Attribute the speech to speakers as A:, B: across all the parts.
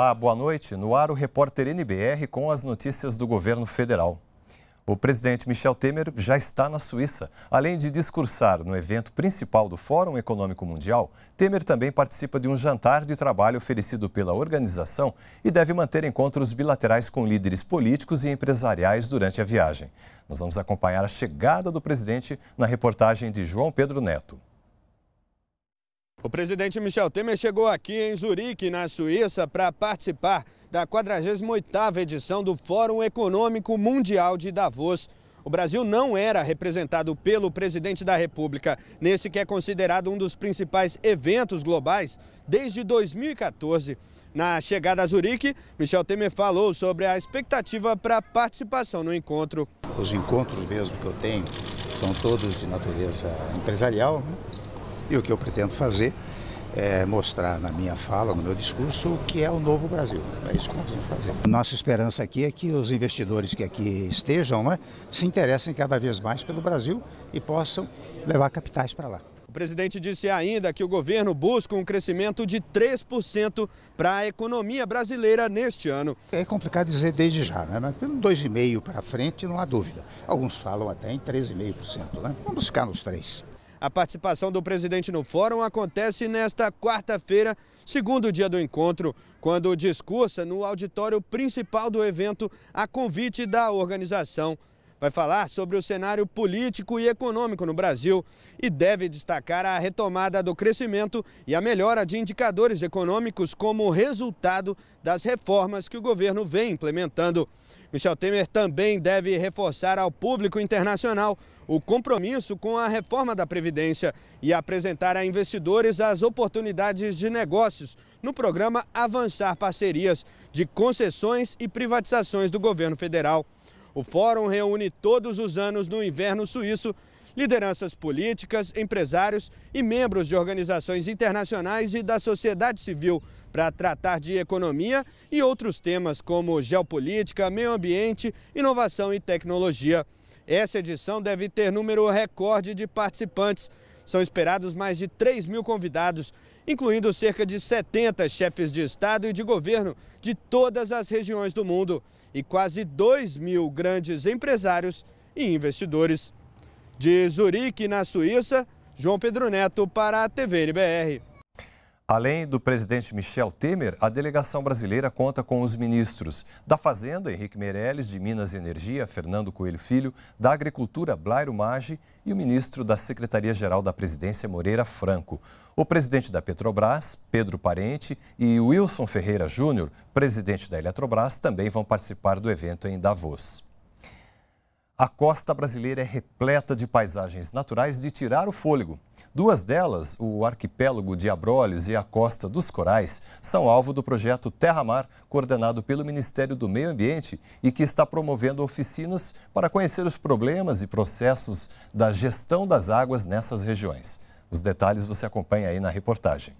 A: Olá, boa noite. No ar, o repórter NBR com as notícias do governo federal. O presidente Michel Temer já está na Suíça. Além de discursar no evento principal do Fórum Econômico Mundial, Temer também participa de um jantar de trabalho oferecido pela organização e deve manter encontros bilaterais com líderes políticos e empresariais durante a viagem. Nós vamos acompanhar a chegada do presidente na reportagem de João Pedro Neto.
B: O presidente Michel Temer chegou aqui em Zurique, na Suíça, para participar da 48ª edição do Fórum Econômico Mundial de Davos. O Brasil não era representado pelo presidente da República nesse que é considerado um dos principais eventos globais desde 2014. Na chegada a Zurique, Michel Temer falou sobre a expectativa para a participação no encontro.
C: Os encontros mesmo que eu tenho são todos de natureza empresarial, né? E o que eu pretendo fazer é mostrar na minha fala, no meu discurso, o que é o novo Brasil. É isso que nós vamos fazer. Nossa esperança aqui é que os investidores que aqui estejam né, se interessem cada vez mais pelo Brasil e possam levar capitais para lá.
B: O presidente disse ainda que o governo busca um crescimento de 3% para a economia brasileira neste ano. É complicado dizer desde já, né? mas pelo 2,5% para frente não há dúvida. Alguns falam até em 3,5%. Né? Vamos ficar nos 3%. A participação do presidente no fórum acontece nesta quarta-feira, segundo dia do encontro, quando discursa no auditório principal do evento a convite da organização vai falar sobre o cenário político e econômico no Brasil e deve destacar a retomada do crescimento e a melhora de indicadores econômicos como resultado das reformas que o governo vem implementando. Michel Temer também deve reforçar ao público internacional o compromisso com a reforma da Previdência e apresentar a investidores as oportunidades de negócios no programa Avançar Parcerias de concessões e privatizações do governo federal. O fórum reúne todos os anos no inverno suíço lideranças políticas, empresários e membros de organizações internacionais e da sociedade civil para tratar de economia e outros temas como geopolítica, meio ambiente, inovação e tecnologia. Essa edição deve ter número recorde de participantes. São esperados mais de 3 mil convidados incluindo cerca de 70 chefes de Estado e de governo de todas as regiões do mundo e quase 2 mil grandes empresários e investidores. De Zurique, na Suíça, João Pedro Neto para a TV NBR.
A: Além do presidente Michel Temer, a delegação brasileira conta com os ministros da Fazenda, Henrique Meirelles, de Minas e Energia, Fernando Coelho Filho, da Agricultura, Blairo Maggi e o ministro da Secretaria-Geral da Presidência, Moreira Franco. O presidente da Petrobras, Pedro Parente, e Wilson Ferreira Júnior, presidente da Eletrobras, também vão participar do evento em Davos. A costa brasileira é repleta de paisagens naturais de tirar o fôlego. Duas delas, o arquipélago de Abrolhos e a costa dos Corais, são alvo do projeto Terra Mar, coordenado pelo Ministério do Meio Ambiente e que está promovendo oficinas para conhecer os problemas e processos da gestão das águas nessas regiões. Os detalhes você acompanha aí na reportagem.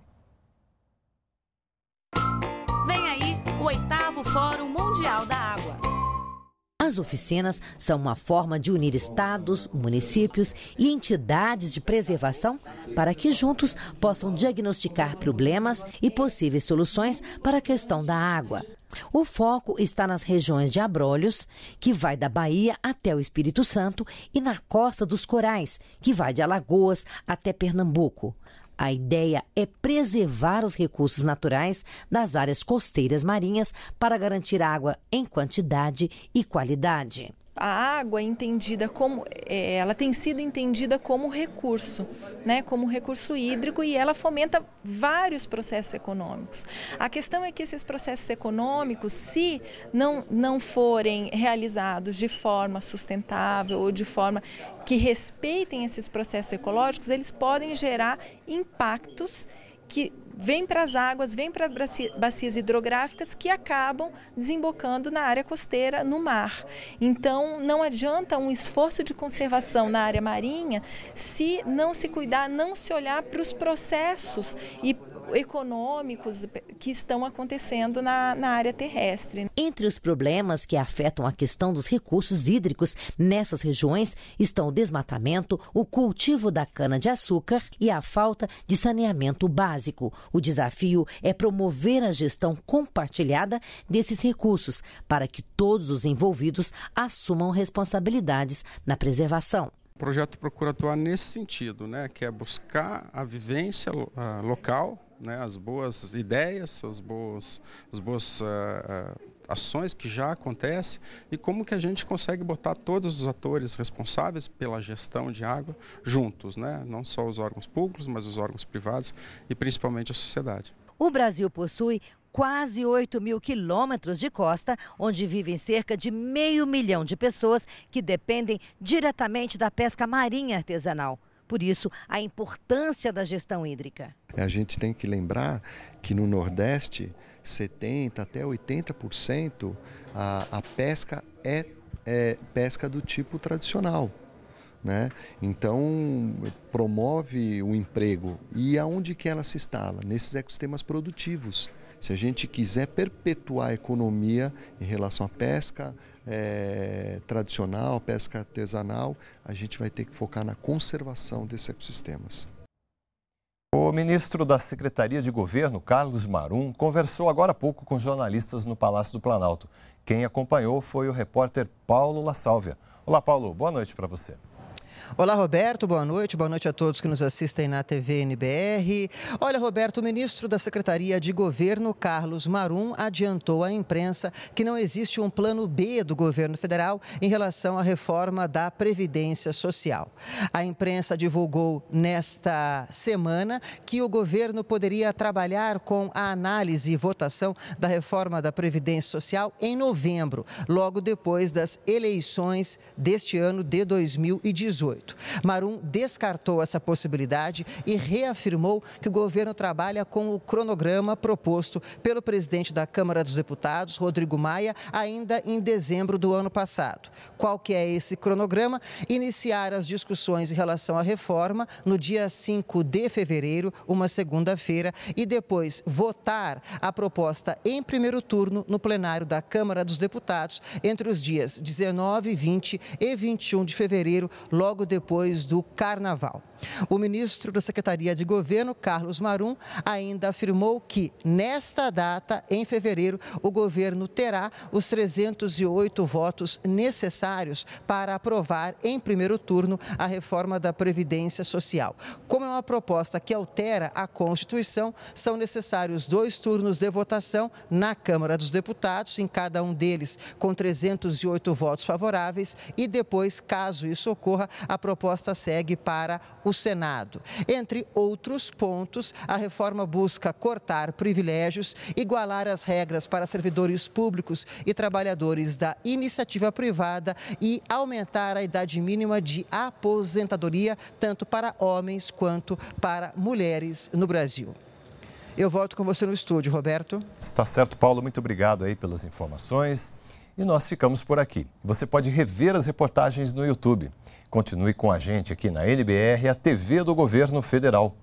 D: As oficinas são uma forma de unir estados, municípios e entidades de preservação para que juntos possam diagnosticar problemas e possíveis soluções para a questão da água. O foco está nas regiões de Abrolhos, que vai da Bahia até o Espírito Santo, e na costa dos Corais, que vai de Alagoas até Pernambuco. A ideia é preservar os recursos naturais das áreas costeiras marinhas para garantir água em quantidade e qualidade
C: a água é entendida como é, ela tem sido entendida como recurso, né, como recurso hídrico e ela fomenta vários processos econômicos. A questão é que esses processos econômicos, se não não forem realizados de forma sustentável ou de forma que respeitem esses processos ecológicos, eles podem gerar impactos que vem para as águas, vem para bacias hidrográficas que acabam desembocando na área costeira, no mar. Então, não adianta um esforço de conservação na área marinha se não se cuidar, não se olhar para os processos e econômicos que estão acontecendo na, na área terrestre.
D: Entre os problemas que afetam a questão dos recursos hídricos nessas regiões estão o desmatamento, o cultivo da cana-de-açúcar e a falta de saneamento básico. O desafio é promover a gestão compartilhada desses recursos para que todos os envolvidos assumam responsabilidades na preservação. O projeto
C: procura atuar nesse sentido, né, que é buscar a vivência local né, as boas ideias, as boas, as boas uh, ações que já acontecem e como que a gente consegue botar todos os atores responsáveis pela gestão de água juntos, né? não só os órgãos públicos, mas os órgãos privados e principalmente a sociedade.
D: O Brasil possui quase 8 mil quilômetros de costa, onde vivem cerca de meio milhão de pessoas que dependem diretamente da pesca marinha artesanal. Por isso, a importância da gestão hídrica.
A: A gente tem que lembrar que no Nordeste, 70% até 80% a, a pesca é, é pesca do tipo tradicional. Né? Então promove o emprego e aonde que ela se instala nesses ecossistemas produtivos. Se a gente quiser perpetuar a economia em relação à pesca é, tradicional, à pesca artesanal, a gente vai ter que focar na conservação desses ecossistemas. O ministro da Secretaria de Governo, Carlos Marum, conversou agora há pouco com jornalistas no Palácio do Planalto. Quem acompanhou foi o repórter Paulo La Sálvia. Olá, Paulo, boa noite para você.
C: Olá, Roberto, boa noite. Boa noite a todos que nos assistem na TV NBR. Olha, Roberto, o ministro da Secretaria de Governo, Carlos Marum, adiantou à imprensa que não existe um plano B do governo federal em relação à reforma da Previdência Social. A imprensa divulgou nesta semana que o governo poderia trabalhar com a análise e votação da reforma da Previdência Social em novembro, logo depois das eleições deste ano de 2018. 2018. Marum descartou essa possibilidade e reafirmou que o governo trabalha com o cronograma proposto pelo presidente da Câmara dos Deputados, Rodrigo Maia, ainda em dezembro do ano passado. Qual que é esse cronograma? Iniciar as discussões em relação à reforma no dia 5 de fevereiro, uma segunda-feira, e depois votar a proposta em primeiro turno no plenário da Câmara dos Deputados entre os dias 19, 20 e 21 de fevereiro, logo depois do carnaval. O ministro da Secretaria de Governo, Carlos Marum, ainda afirmou que, nesta data, em fevereiro, o governo terá os 308 votos necessários para aprovar em primeiro turno a reforma da Previdência Social. Como é uma proposta que altera a Constituição, são necessários dois turnos de votação na Câmara dos Deputados, em cada um deles com 308 votos favoráveis, e depois, caso isso ocorra, a proposta segue para o o Senado. Entre outros pontos, a reforma busca cortar privilégios, igualar as regras para servidores públicos e trabalhadores da iniciativa privada e aumentar a idade mínima de aposentadoria, tanto para homens quanto para mulheres no Brasil. Eu volto com você no estúdio, Roberto.
A: Está certo, Paulo. Muito obrigado aí pelas informações. E nós ficamos por aqui. Você pode rever as reportagens no YouTube. Continue com a gente aqui na NBR, a TV do Governo Federal.